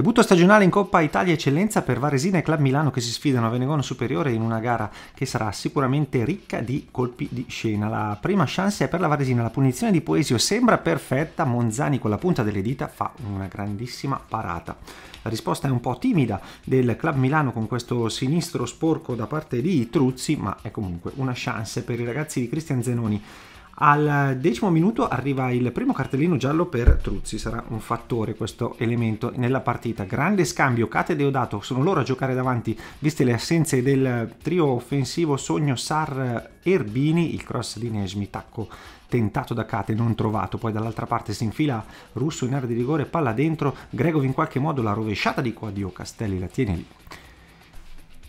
Debutto stagionale in Coppa Italia Eccellenza per Varesina e Club Milano che si sfidano a Venegono Superiore in una gara che sarà sicuramente ricca di colpi di scena. La prima chance è per la Varesina, la punizione di Poesio sembra perfetta, Monzani con la punta delle dita fa una grandissima parata. La risposta è un po' timida del Club Milano con questo sinistro sporco da parte di Truzzi, ma è comunque una chance per i ragazzi di Cristian Zenoni. Al decimo minuto arriva il primo cartellino giallo per Truzzi, sarà un fattore questo elemento nella partita. Grande scambio, Cate Deodato, sono loro a giocare davanti, viste le assenze del trio offensivo Sogno, Sar, Erbini, il cross di Nesmi, tacco tentato da Kate, non trovato, poi dall'altra parte si infila Russo in area di rigore, palla dentro, Gregov in qualche modo la rovesciata di Quadio, Castelli la tiene lì.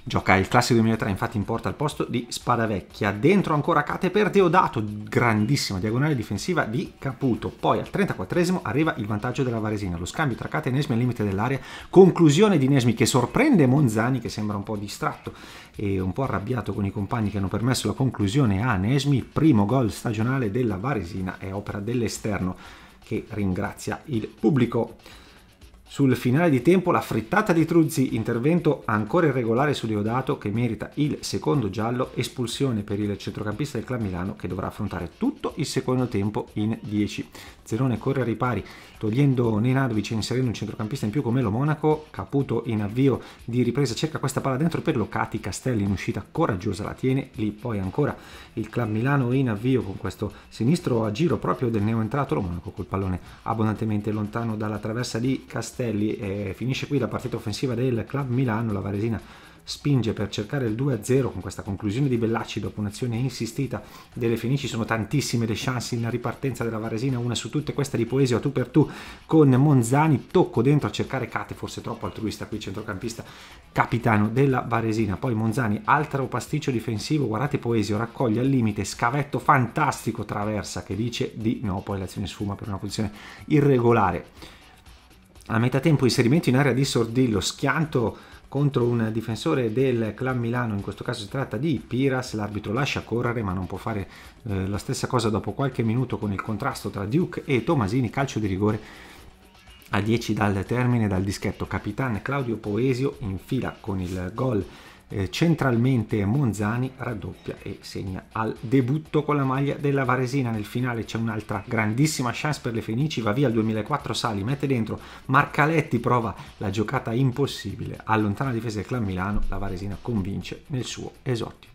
Gioca il classico 2003 infatti in porta al posto di Spadavecchia, dentro ancora Cate per Deodato, grandissima diagonale difensiva di Caputo. Poi al 34esimo arriva il vantaggio della Varesina, lo scambio tra Cate e Nesmi al limite dell'area, conclusione di Nesmi che sorprende Monzani che sembra un po' distratto e un po' arrabbiato con i compagni che hanno permesso la conclusione a Nesmi, primo gol stagionale della Varesina è opera dell'esterno che ringrazia il pubblico. Sul finale di tempo la frittata di Truzzi, intervento ancora irregolare su Deodato che merita il secondo giallo, espulsione per il centrocampista del Clan Milano che dovrà affrontare tutto il secondo tempo in 10. Zerone corre a ripari togliendo Nenatovic e inserendo un centrocampista in più come lo Monaco, Caputo in avvio di ripresa cerca questa palla dentro per Locati, Castelli in uscita coraggiosa la tiene, lì poi ancora il Club Milano in avvio con questo sinistro a giro proprio del neoentrato lo Monaco col pallone abbondantemente lontano dalla traversa di Castelli e finisce qui la partita offensiva del Club Milano, la Varesina spinge per cercare il 2-0 con questa conclusione di Bellacci dopo un'azione insistita delle Fenici, sono tantissime le chance in ripartenza della Varesina, una su tutte questa di Poesio a tu per tu con Monzani, tocco dentro a cercare Cate, forse troppo altruista qui centrocampista capitano della Varesina, poi Monzani, altro pasticcio difensivo, guardate Poesio raccoglie al limite, scavetto fantastico traversa che dice di no, poi l'azione sfuma per una posizione irregolare. A metà tempo inserimento in area di Sordillo, schianto contro un difensore del Clan Milano, in questo caso si tratta di Piras, l'arbitro lascia correre ma non può fare eh, la stessa cosa dopo qualche minuto con il contrasto tra Duke e Tomasini, calcio di rigore a 10 dal termine dal dischetto, capitan Claudio Poesio in fila con il gol eh, centralmente Monzani raddoppia e segna al debutto con la maglia della Varesina nel finale c'è un'altra grandissima chance per le Fenici va via il 2004 Sali mette dentro Marcaletti prova la giocata impossibile allontana la difesa del clan Milano la Varesina convince nel suo esordio